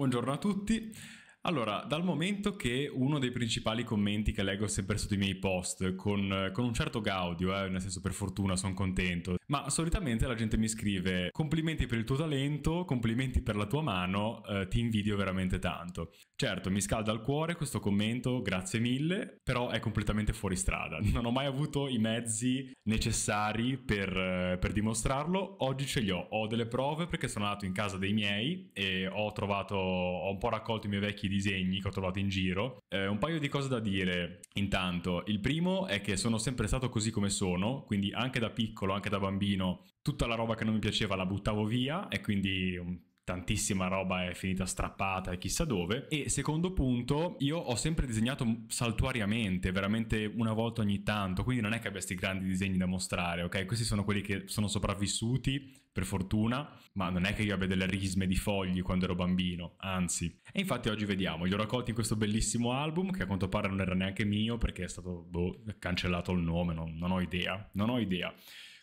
Buongiorno a tutti allora, dal momento che uno dei principali commenti che leggo sempre sotto i miei post, con, con un certo gaudio, eh, nel senso per fortuna sono contento, ma solitamente la gente mi scrive complimenti per il tuo talento, complimenti per la tua mano, eh, ti invidio veramente tanto. Certo, mi scalda il cuore questo commento, grazie mille, però è completamente fuori strada. Non ho mai avuto i mezzi necessari per, per dimostrarlo, oggi ce li ho, ho delle prove perché sono andato in casa dei miei e ho trovato, ho un po' raccolto i miei vecchi disegni che ho trovato in giro. Eh, un paio di cose da dire intanto. Il primo è che sono sempre stato così come sono, quindi anche da piccolo, anche da bambino, tutta la roba che non mi piaceva la buttavo via e quindi mm, tantissima roba è finita strappata e chissà dove. E secondo punto, io ho sempre disegnato saltuariamente, veramente una volta ogni tanto, quindi non è che abbia questi grandi disegni da mostrare, ok? Questi sono quelli che sono sopravvissuti, per fortuna, ma non è che io abbia delle risme di fogli quando ero bambino, anzi. E infatti oggi vediamo, li ho raccolti in questo bellissimo album, che a quanto pare non era neanche mio perché è stato boh, cancellato il nome, non, non ho idea, non ho idea.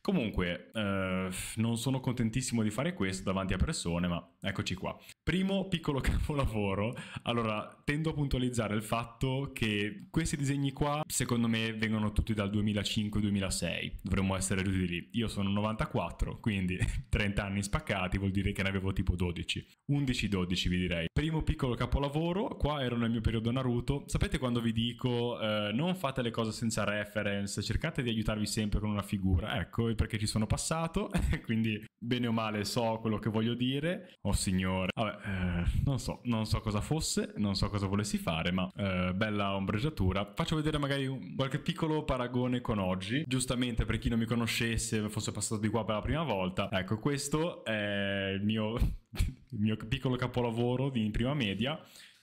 Comunque, eh, non sono contentissimo di fare questo davanti a persone, ma eccoci qua. Primo piccolo capolavoro. Allora, tendo a puntualizzare il fatto che questi disegni qua, secondo me, vengono tutti dal 2005-2006. Dovremmo essere tutti lì. Io sono 94, quindi 30 anni spaccati vuol dire che ne avevo tipo 12. 11-12 vi direi. Primo piccolo capolavoro, qua ero nel mio periodo Naruto. Sapete quando vi dico eh, non fate le cose senza reference, cercate di aiutarvi sempre con una figura. Ecco, perché ci sono passato, quindi bene o male so quello che voglio dire. Oh signore, vabbè, eh, non so, non so cosa fosse, non so cosa volessi fare, ma eh, bella ombreggiatura. Faccio vedere magari un, qualche piccolo paragone con oggi, giustamente per chi non mi conoscesse, fosse passato di qua per la prima volta. Ecco, questo è il mio, il mio piccolo capolavoro di prima media.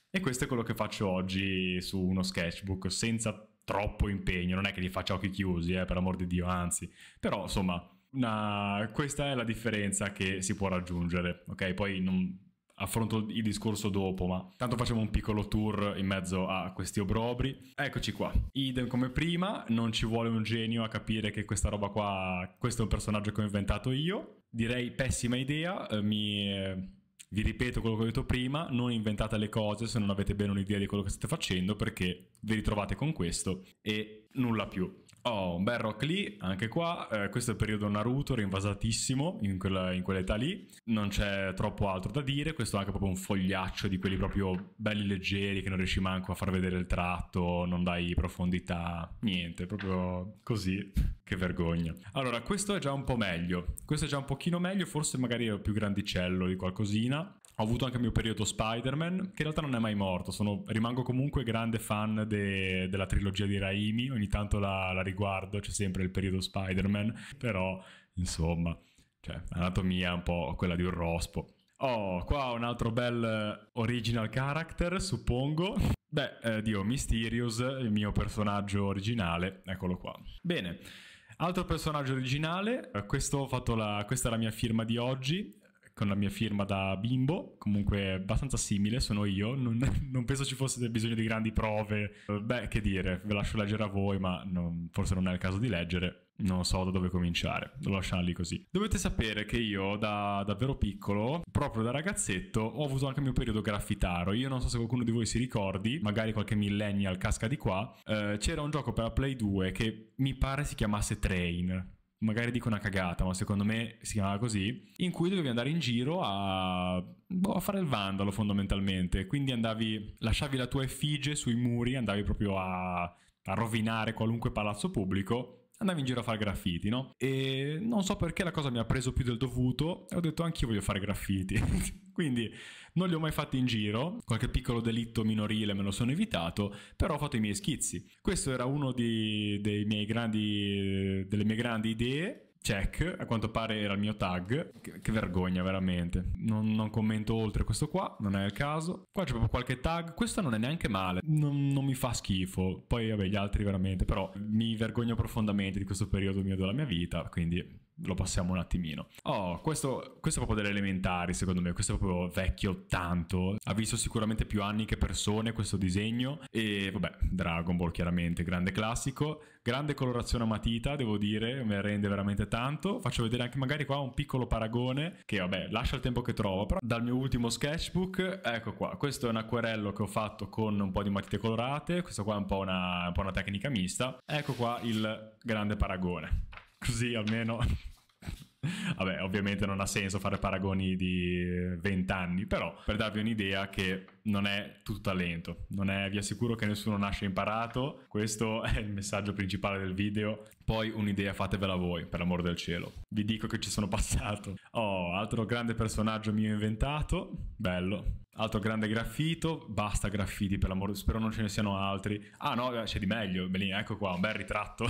E questo è quello che faccio oggi su uno sketchbook, senza troppo impegno, non è che gli faccia occhi chiusi, eh, per amor di Dio, anzi. Però, insomma, una... questa è la differenza che si può raggiungere, ok? Poi non... affronto il discorso dopo, ma tanto facciamo un piccolo tour in mezzo a questi obrobri. Eccoci qua, idem come prima, non ci vuole un genio a capire che questa roba qua, questo è un personaggio che ho inventato io. Direi pessima idea, eh, mi eh, vi ripeto quello che ho detto prima, non inventate le cose se non avete bene un'idea di quello che state facendo perché vi ritrovate con questo e nulla più. Oh, un bel Rock Lee, anche qua. Eh, questo è il periodo Naruto, rinvasatissimo in, quella, in quell'età lì. Non c'è troppo altro da dire. Questo è anche proprio un fogliaccio di quelli proprio belli leggeri che non riesci manco a far vedere il tratto, non dai profondità, niente, proprio così. che vergogna. Allora, questo è già un po' meglio. Questo è già un pochino meglio, forse magari è più grandicello di qualcosina. Ho avuto anche il mio periodo Spider-Man, che in realtà non è mai morto, sono, rimango comunque grande fan de, della trilogia di Raimi, ogni tanto la, la riguardo, c'è sempre il periodo Spider-Man, però insomma, cioè, anatomia un po' quella di un rospo. Oh, qua un altro bel eh, original character, suppongo. Beh, eh, Dio, Mysterious, il mio personaggio originale, eccolo qua. Bene, altro personaggio originale, eh, questo la, questa è la mia firma di oggi, con la mia firma da bimbo, comunque abbastanza simile, sono io, non, non penso ci fosse bisogno di grandi prove. Beh, che dire, ve lascio leggere a voi, ma non, forse non è il caso di leggere non so da dove cominciare, lo lasciamo lì così. Dovete sapere che io da davvero piccolo, proprio da ragazzetto, ho avuto anche il mio periodo graffitaro. Io non so se qualcuno di voi si ricordi, magari qualche millennial casca di qua, eh, c'era un gioco per la Play 2 che mi pare si chiamasse Train magari dico una cagata, ma secondo me si chiamava così, in cui dovevi andare in giro a, boh, a fare il vandalo fondamentalmente. Quindi andavi, lasciavi la tua effigie sui muri, andavi proprio a, a rovinare qualunque palazzo pubblico andavi in giro a fare graffiti, no? E non so perché la cosa mi ha preso più del dovuto e ho detto anch'io voglio fare graffiti. Quindi non li ho mai fatti in giro, qualche piccolo delitto minorile me lo sono evitato, però ho fatto i miei schizzi. Questo era uno di, grandi, delle mie grandi idee check, a quanto pare era il mio tag. Che, che vergogna, veramente. Non, non, commento oltre questo qua, non è il caso. Qua c'è proprio qualche tag, questo non è neanche male, non, non mi fa schifo. Poi, vabbè, gli altri veramente, però mi vergogno profondamente di questo periodo mio della mia vita, quindi lo passiamo un attimino. Oh, questo, questo, è proprio delle elementari, secondo me, questo è proprio vecchio tanto. Ha visto sicuramente più anni che persone questo disegno. E vabbè, Dragon Ball chiaramente, grande classico, grande colorazione a matita, devo dire, mi rende veramente tanto. Faccio vedere anche magari qua un piccolo paragone, che vabbè, lascia il tempo che trovo. Però dal mio ultimo sketchbook, ecco qua, questo è un acquerello che ho fatto con un po' di matite colorate, questo qua è un po' una, un po una tecnica mista. Ecco qua il grande paragone così almeno... Vabbè, ovviamente non ha senso fare paragoni di 20 anni, però per darvi un'idea che non è tutto talento, non è, vi assicuro che nessuno nasce imparato, questo è il messaggio principale del video, poi un'idea fatevela voi, per l'amor del cielo. Vi dico che ci sono passato. Oh, altro grande personaggio mio inventato, bello. Altro grande graffito, basta graffiti per l'amor, spero non ce ne siano altri. Ah no, c'è di meglio, Belin, ecco qua, un bel ritratto.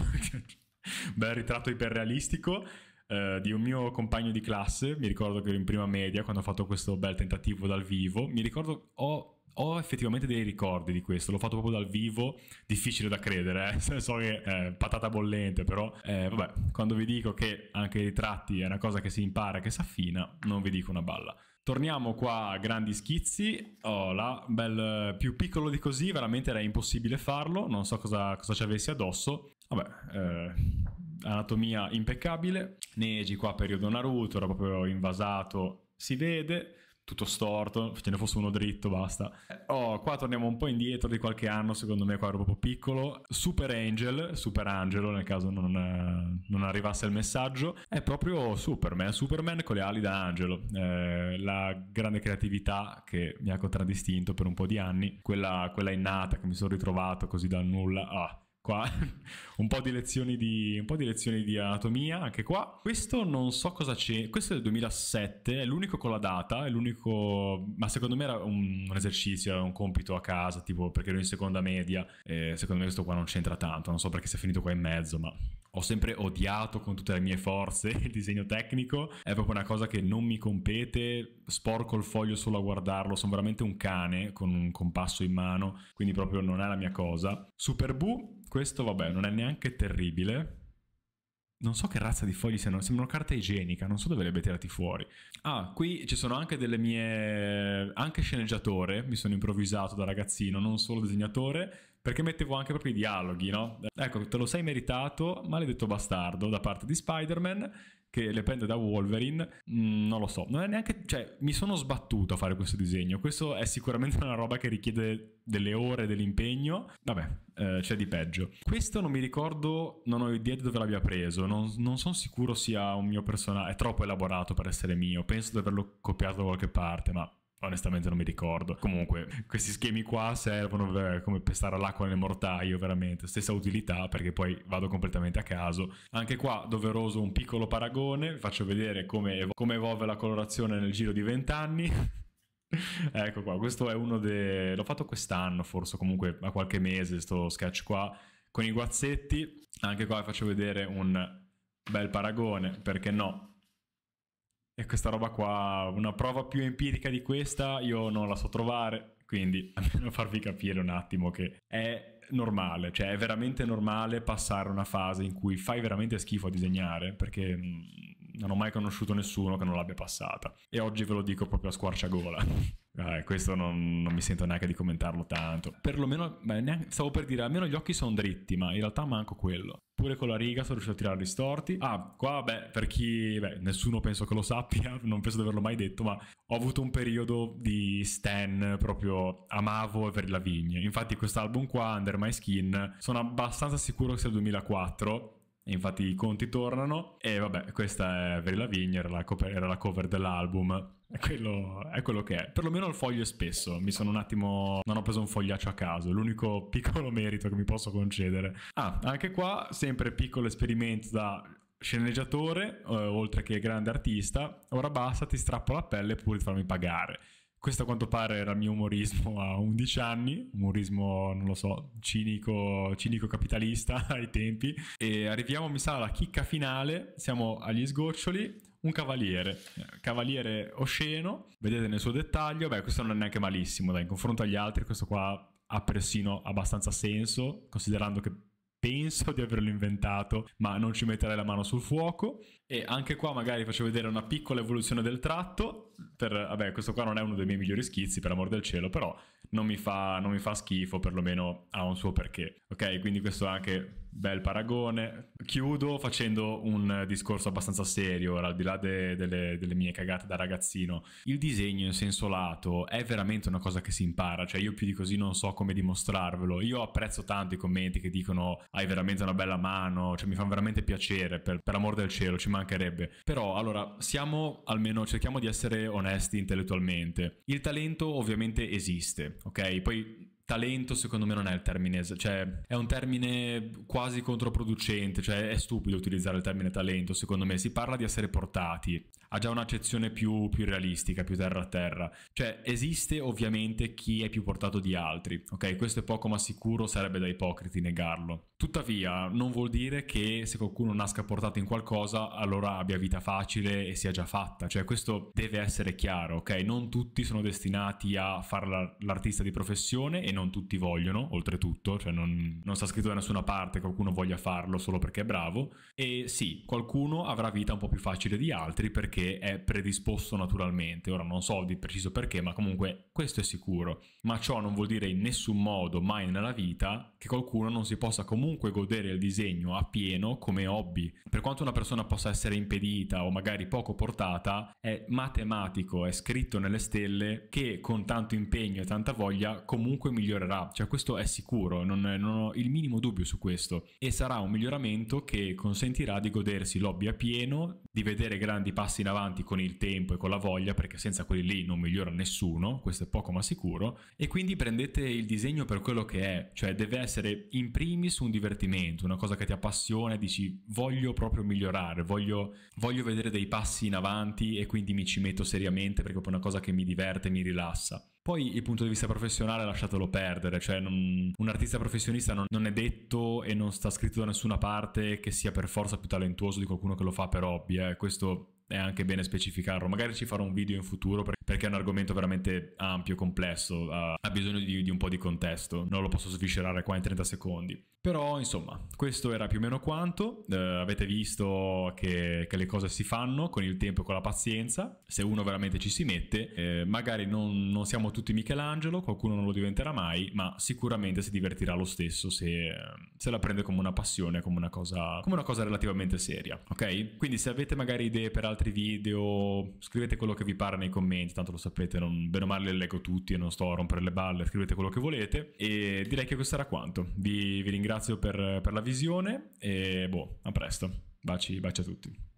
bel ritratto iperrealistico eh, di un mio compagno di classe. Mi ricordo che ero in prima media quando ho fatto questo bel tentativo dal vivo. Mi ricordo, ho, ho effettivamente dei ricordi di questo. L'ho fatto proprio dal vivo, difficile da credere. Eh? so che è eh, patata bollente, però eh, vabbè, quando vi dico che anche i ritratti è una cosa che si impara, che si affina, non vi dico una balla. Torniamo qua a grandi schizzi. Oh, là, bel, più piccolo di così, veramente era impossibile farlo. Non so cosa, cosa ci avessi addosso. Vabbè, eh, anatomia impeccabile. Neji qua periodo Naruto, era proprio invasato, si vede, tutto storto, ce ne fosse uno dritto, basta. Oh, qua torniamo un po' indietro di qualche anno, secondo me qua ero proprio piccolo. Super Angel, Super Angelo nel caso non, eh, non arrivasse il messaggio, è proprio Superman, Superman con le ali da angelo. Eh, la grande creatività che mi ha contraddistinto per un po' di anni, quella, quella innata che mi sono ritrovato così dal nulla a... Ah qua un, po di, un po' di lezioni di anatomia anche qua questo non so cosa c'è questo è del 2007 è l'unico con la data è l'unico ma secondo me era un, un esercizio era un compito a casa tipo perché ero in seconda media eh, secondo me questo qua non c'entra tanto non so perché si è finito qua in mezzo ma ho sempre odiato con tutte le mie forze il disegno tecnico, è proprio una cosa che non mi compete, sporco il foglio solo a guardarlo, sono veramente un cane con un compasso in mano, quindi proprio non è la mia cosa. Super Boo, questo vabbè, non è neanche terribile, non so che razza di fogli siano, sembrano carta igienica, non so dove li abbia tirati fuori. Ah, qui ci sono anche delle mie... anche sceneggiatore, mi sono improvvisato da ragazzino, non solo disegnatore perché mettevo anche proprio i dialoghi, no? Ecco, te lo sei meritato, maledetto bastardo, da parte di Spider-Man, che le prende da Wolverine, mm, non lo so, non è neanche, cioè, mi sono sbattuto a fare questo disegno, questo è sicuramente una roba che richiede delle ore, dell'impegno, vabbè, eh, c'è di peggio. Questo non mi ricordo, non ho idea di dove l'abbia preso, non, non sono sicuro sia un mio personaggio, è troppo elaborato per essere mio, penso di averlo copiato da qualche parte, ma Onestamente non mi ricordo. Comunque, questi schemi qua servono per, come per stare all'acqua nel mortaio, veramente. Stessa utilità, perché poi vado completamente a caso. Anche qua, doveroso un piccolo paragone. Faccio vedere come, evo- come evolve la colorazione nel giro di vent'anni. ecco qua, questo è uno dei... L'ho fatto quest'anno, forse, comunque a qualche mese, sto sketch qua. Con i guazzetti, anche qua faccio vedere un bel paragone, perché no? E questa roba qua, una prova più empirica di questa, io non la so trovare, quindi almeno farvi capire un attimo che è normale, cioè è veramente normale passare una fase in cui fai veramente schifo a disegnare, perché mm, non ho mai conosciuto nessuno che non l'abbia passata. E oggi ve lo dico proprio a squarciagola. eh, questo non, non, mi sento neanche di commentarlo tanto. Perlomeno, beh, neanche, stavo per dire, almeno gli occhi sono dritti, ma in realtà manco quello. Pure con la riga sono riuscito a tirarli storti. Ah, qua, beh, per chi, beh, nessuno penso che lo sappia, non penso di averlo mai detto, ma ho avuto un periodo di Stan proprio amavo per la Vigne. Infatti, quest'album qua, Under My Skin, sono abbastanza sicuro che sia il 2004 Infatti i conti tornano e vabbè, questa è Vera Lavigne, era la, cover, era la cover dell'album. È quello, è quello che è. Perlomeno il foglio è spesso. Mi sono un attimo. Non ho preso un fogliaccio a caso. L'unico piccolo merito che mi posso concedere. Ah, anche qua, sempre piccolo esperimento da sceneggiatore, eh, oltre che grande artista. Ora basta, ti strappo la pelle pur di farmi pagare. Questo a quanto pare era il mio umorismo a 11 anni, umorismo, non lo so, cinico, cinico capitalista ai tempi. E arriviamo, mi sa, alla chicca finale, siamo agli sgoccioli, un cavaliere, cavaliere osceno, vedete nel suo dettaglio, beh questo non è neanche malissimo, dai, in confronto agli altri questo qua ha persino abbastanza senso, considerando che penso di averlo inventato, ma non ci metterei la mano sul fuoco. E anche qua magari faccio vedere una piccola evoluzione del tratto. Per, vabbè, questo qua non è uno dei miei migliori schizzi, per amor del cielo, però non mi fa, non mi fa schifo, perlomeno ha un suo perché. Ok, quindi questo è anche Bel paragone. Chiudo facendo un discorso abbastanza serio, ora al di là de- delle-, delle mie cagate da ragazzino. Il disegno in senso lato è veramente una cosa che si impara, cioè io più di così non so come dimostrarvelo. Io apprezzo tanto i commenti che dicono hai veramente una bella mano, cioè mi fa veramente piacere, per, per amor del cielo, ci mancherebbe. Però allora siamo almeno, cerchiamo di essere onesti intellettualmente. Il talento ovviamente esiste, ok? Poi talento secondo me non è il termine, cioè è un termine quasi controproducente, cioè è stupido utilizzare il termine talento secondo me, si parla di essere portati, ha già un'accezione più, più realistica, più terra a terra, cioè esiste ovviamente chi è più portato di altri, ok? Questo è poco ma sicuro, sarebbe da ipocriti negarlo. Tuttavia non vuol dire che se qualcuno nasca portato in qualcosa allora abbia vita facile e sia già fatta, cioè questo deve essere chiaro, ok? Non tutti sono destinati a fare l'artista di professione e non tutti vogliono, oltretutto, cioè non, non sta scritto da nessuna parte qualcuno voglia farlo solo perché è bravo. E sì, qualcuno avrà vita un po' più facile di altri perché è predisposto naturalmente. Ora non so di preciso perché, ma comunque questo è sicuro. Ma ciò non vuol dire in nessun modo, mai nella vita, che qualcuno non si possa comunque godere il disegno a pieno come hobby. Per quanto una persona possa essere impedita o magari poco portata, è matematico, è scritto nelle stelle che con tanto impegno e tanta voglia comunque migliorerà migliorerà, cioè questo è sicuro, non, non ho il minimo dubbio su questo e sarà un miglioramento che consentirà di godersi l'hobby a pieno, di vedere grandi passi in avanti con il tempo e con la voglia perché senza quelli lì non migliora nessuno, questo è poco ma sicuro e quindi prendete il disegno per quello che è, cioè deve essere in primis un divertimento, una cosa che ti appassiona e dici voglio proprio migliorare, voglio, voglio vedere dei passi in avanti e quindi mi ci metto seriamente perché è una cosa che mi diverte, mi rilassa. Poi il punto di vista professionale lasciatelo perdere, cioè non, un artista professionista non, non, è detto e non sta scritto da nessuna parte che sia per forza più talentuoso di qualcuno che lo fa per hobby, eh. questo è anche bene specificarlo. Magari ci farò un video in futuro perché è un argomento veramente ampio, complesso, ha, bisogno di, di un po' di contesto. Non lo posso sviscerare qua in 30 secondi. Però, insomma, questo era più o meno quanto. Eh, avete visto che, che, le cose si fanno con il tempo e con la pazienza. Se uno veramente ci si mette, eh, magari non, non, siamo tutti Michelangelo, qualcuno non lo diventerà mai, ma sicuramente si divertirà lo stesso se, se la prende come una passione, come una cosa, come una cosa relativamente seria. Ok? Quindi se avete magari idee per altri altri video, scrivete quello che vi pare nei commenti, tanto lo sapete, non, bene o male li leggo tutti e non sto a rompere le balle, scrivete quello che volete e direi che questo era quanto. Vi, vi ringrazio per, per, la visione e boh, a presto, baci, baci a tutti.